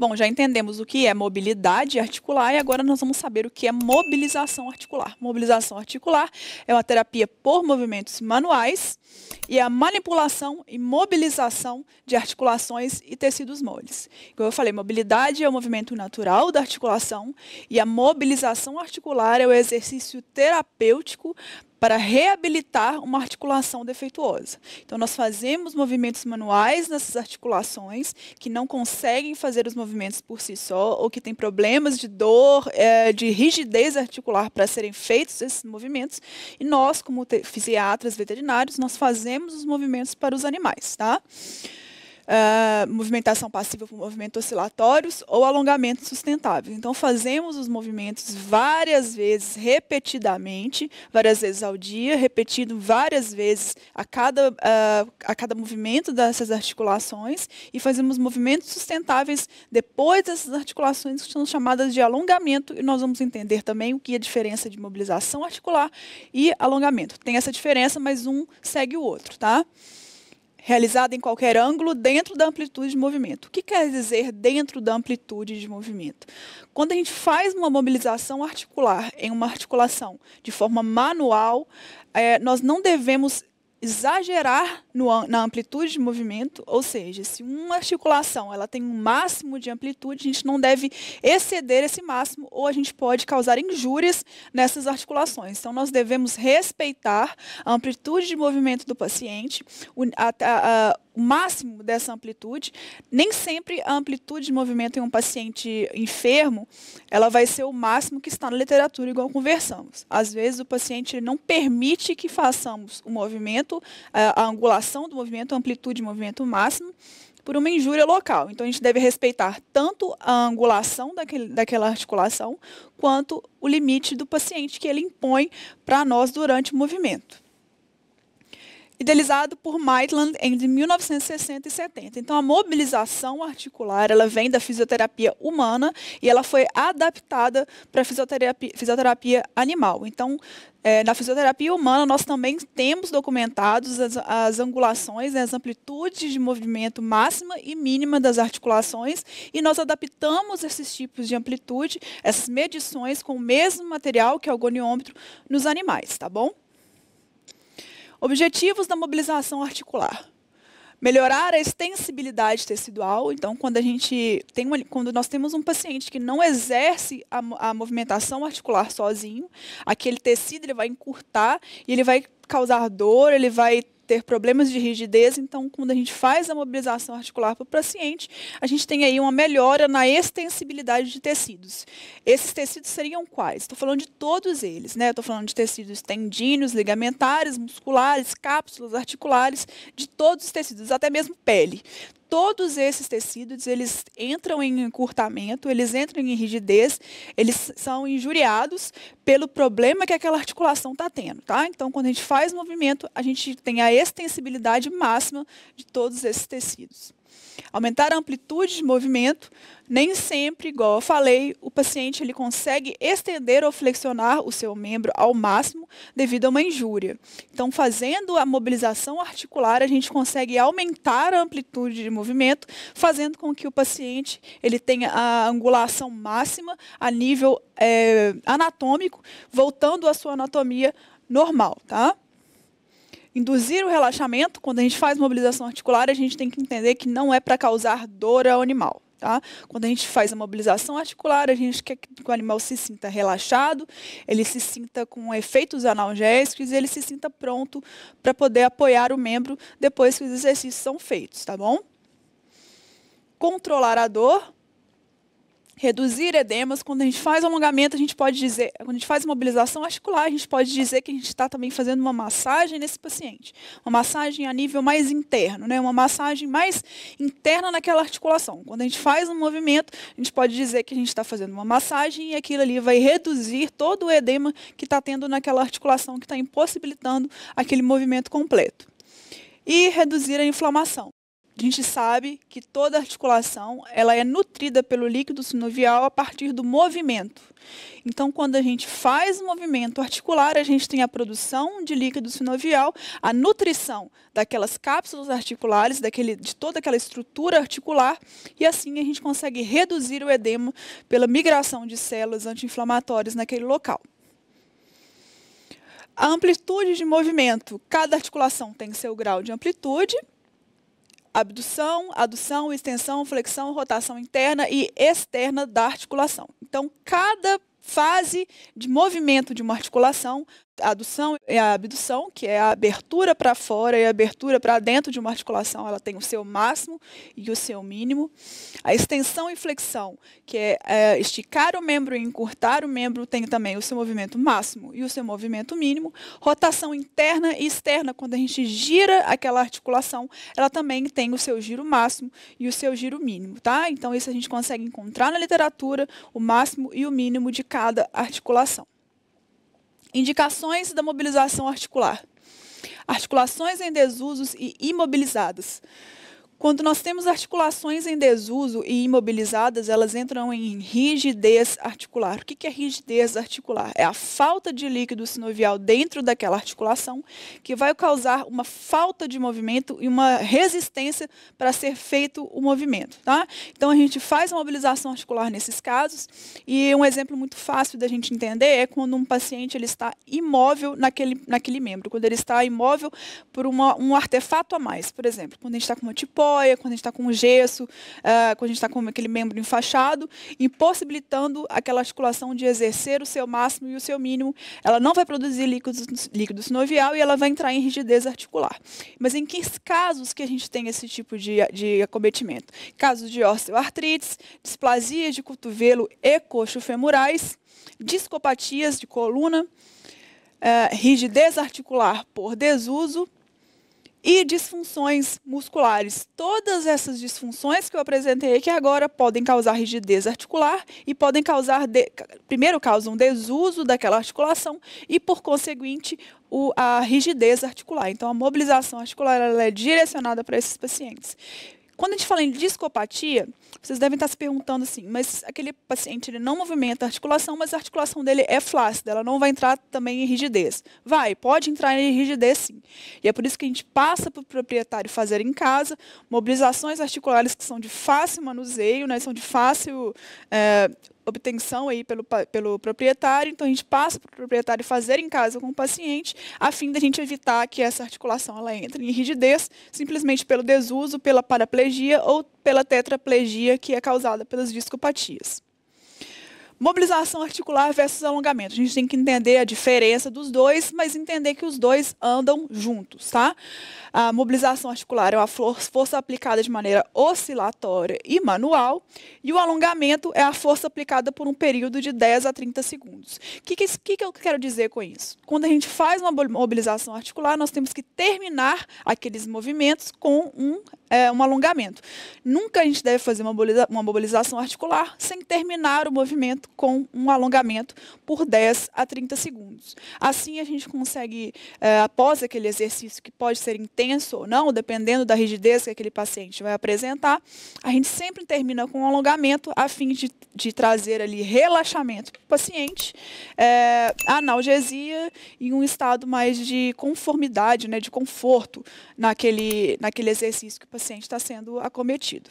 Bom, já entendemos o que é mobilidade articular e agora nós vamos saber o que é mobilização articular. Mobilização articular é uma terapia por movimentos manuais e é a manipulação e mobilização de articulações e tecidos moles. Como eu falei, mobilidade é o movimento natural da articulação e a mobilização articular é o exercício terapêutico para reabilitar uma articulação defeituosa. Então, nós fazemos movimentos manuais nessas articulações que não conseguem fazer os movimentos por si só ou que têm problemas de dor, é, de rigidez articular para serem feitos esses movimentos. E nós, como fisiatras veterinários, nós fazemos os movimentos para os animais, tá? Ah, movimentação passiva por movimentos oscilatórios ou alongamento sustentável. Então, fazemos os movimentos várias vezes, repetidamente, várias vezes ao dia, repetindo várias vezes a cada, uh, a cada movimento dessas articulações e fazemos movimentos sustentáveis depois dessas articulações que são chamadas de alongamento e nós vamos entender também o que é a diferença de mobilização articular e alongamento. Tem essa diferença, mas um segue o outro, tá? realizada em qualquer ângulo dentro da amplitude de movimento. O que quer dizer dentro da amplitude de movimento? Quando a gente faz uma mobilização articular em uma articulação de forma manual, é, nós não devemos exagerar no, na amplitude de movimento, ou seja, se uma articulação ela tem um máximo de amplitude, a gente não deve exceder esse máximo ou a gente pode causar injúrias nessas articulações. Então, nós devemos respeitar a amplitude de movimento do paciente, o, a, a, o máximo dessa amplitude. Nem sempre a amplitude de movimento em um paciente enfermo, ela vai ser o máximo que está na literatura, igual conversamos. Às vezes o paciente não permite que façamos o movimento, eh, a angulação do movimento, a amplitude de movimento máximo, por uma injúria local. Então a gente deve respeitar tanto a angulação daquele, daquela articulação, quanto o limite do paciente que ele impõe para nós durante o movimento idealizado por Maitland em 1960 e 70. Então, a mobilização articular ela vem da fisioterapia humana e ela foi adaptada para a fisioterapia, fisioterapia animal. Então, é, na fisioterapia humana, nós também temos documentados as, as angulações, né, as amplitudes de movimento máxima e mínima das articulações, e nós adaptamos esses tipos de amplitude, essas medições, com o mesmo material que é o goniômetro nos animais, tá bom? Objetivos da mobilização articular. Melhorar a extensibilidade tecidual. Então, quando, a gente tem uma, quando nós temos um paciente que não exerce a, a movimentação articular sozinho, aquele tecido ele vai encurtar e ele vai causar dor, ele vai ter problemas de rigidez. Então, quando a gente faz a mobilização articular para o paciente, a gente tem aí uma melhora na extensibilidade de tecidos. Esses tecidos seriam quais? Estou falando de todos eles, né? Estou falando de tecidos tendíneos, ligamentares, musculares, cápsulas, articulares, de todos os tecidos, até mesmo pele todos esses tecidos eles entram em encurtamento, eles entram em rigidez, eles são injuriados pelo problema que aquela articulação está tendo, tá? Então, quando a gente faz movimento, a gente tem a extensibilidade máxima de todos esses tecidos. Aumentar a amplitude de movimento, nem sempre, igual eu falei, o paciente ele consegue estender ou flexionar o seu membro ao máximo devido a uma injúria. Então, fazendo a mobilização articular, a gente consegue aumentar a amplitude de movimento, fazendo com que o paciente ele tenha a angulação máxima a nível é, anatômico, voltando à sua anatomia normal, tá? induzir o relaxamento, quando a gente faz mobilização articular, a gente tem que entender que não é para causar dor ao animal. Tá? Quando a gente faz a mobilização articular, a gente quer que o animal se sinta relaxado, ele se sinta com efeitos analgésicos e ele se sinta pronto para poder apoiar o membro depois que os exercícios são feitos, tá bom? Controlar a dor, reduzir edemas. Quando a gente faz alongamento, a gente pode dizer, quando a gente faz mobilização articular, a gente pode dizer que a gente está também fazendo uma massagem nesse paciente. Uma massagem a nível mais interno, né? uma massagem mais interna naquela articulação. Quando a gente faz um movimento, a gente pode dizer que a gente está fazendo uma massagem e aquilo ali vai reduzir todo o edema que está tendo naquela articulação que está impossibilitando aquele movimento completo. E reduzir a inflamação. A gente sabe que toda articulação ela é nutrida pelo líquido sinovial a partir do movimento. Então, quando a gente faz movimento articular, a gente tem a produção de líquido sinovial, a nutrição daquelas cápsulas articulares, daquele, de toda aquela estrutura articular, e assim a gente consegue reduzir o edema pela migração de células anti-inflamatórias naquele local. A amplitude de movimento. Cada articulação tem seu grau de amplitude abdução, adução, extensão, flexão, rotação interna e externa da articulação. Então, cada fase de movimento de uma articulação a adução é a abdução, que é a abertura para fora e a abertura para dentro de uma articulação, ela tem o seu máximo e o seu mínimo. A extensão e flexão, que é, é esticar o membro e encurtar o membro, tem também o seu movimento máximo e o seu movimento mínimo. Rotação interna e externa, quando a gente gira aquela articulação, ela também tem o seu giro máximo e o seu giro mínimo, tá? Então isso a gente consegue encontrar na literatura o máximo e o mínimo de cada articulação. Indicações da mobilização articular. Articulações em desusos e imobilizadas. Quando nós temos articulações em desuso e imobilizadas, elas entram em rigidez articular. O que é rigidez articular? É a falta de líquido sinovial dentro daquela articulação que vai causar uma falta de movimento e uma resistência para ser feito o movimento. Tá? Então, a gente faz a mobilização articular nesses casos e um exemplo muito fácil da gente entender é quando um paciente ele está imóvel naquele, naquele membro, quando ele está imóvel por uma, um artefato a mais. Por exemplo, quando a gente está com uma tipose, boia, quando a gente está com gesso, uh, quando a gente está com aquele membro enfaixado, impossibilitando aquela articulação de exercer o seu máximo e o seu mínimo. Ela não vai produzir líquido, líquido sinovial e ela vai entrar em rigidez articular. Mas em que casos que a gente tem esse tipo de, de acometimento? Casos de osteoartrite, displasia de cotovelo e coxo femorais, discopatias de coluna, uh, rigidez articular por desuso, e disfunções musculares. Todas essas disfunções que eu apresentei aqui agora podem causar rigidez articular e podem causar, de... primeiro, causam desuso daquela articulação e, por conseguinte, o... a rigidez articular. Então, a mobilização articular é direcionada para esses pacientes. Quando a gente fala em discopatia, vocês devem estar se perguntando assim, mas aquele paciente ele não movimenta a articulação, mas a articulação dele é flácida, ela não vai entrar também em rigidez. Vai, pode entrar em rigidez sim. E é por isso que a gente passa para o proprietário fazer em casa mobilizações articulares que são de fácil manuseio, né, são de fácil é, obtenção aí pelo, pelo proprietário, então a gente passa para o proprietário fazer em casa com o paciente, a fim de a gente evitar que essa articulação ela entre em rigidez, simplesmente pelo desuso, pela paraplegia ou pela tetraplegia que é causada pelas discopatias. Mobilização articular versus alongamento. A gente tem que entender a diferença dos dois, mas entender que os dois andam juntos, tá? A mobilização articular é uma força aplicada de maneira oscilatória e manual, e o alongamento é a força aplicada por um período de 10 a 30 segundos. O que, que, que eu quero dizer com isso? Quando a gente faz uma mobilização articular, nós temos que terminar aqueles movimentos com um, é, um alongamento. Nunca a gente deve fazer uma mobilização articular sem terminar o movimento com um alongamento por 10 a 30 segundos. Assim, a gente consegue, eh, após aquele exercício, que pode ser intenso ou não, dependendo da rigidez que aquele paciente vai apresentar, a gente sempre termina com um alongamento a fim de, de trazer ali relaxamento para o paciente, é, analgesia e um estado mais de conformidade, né, de conforto naquele, naquele exercício que o paciente está sendo acometido.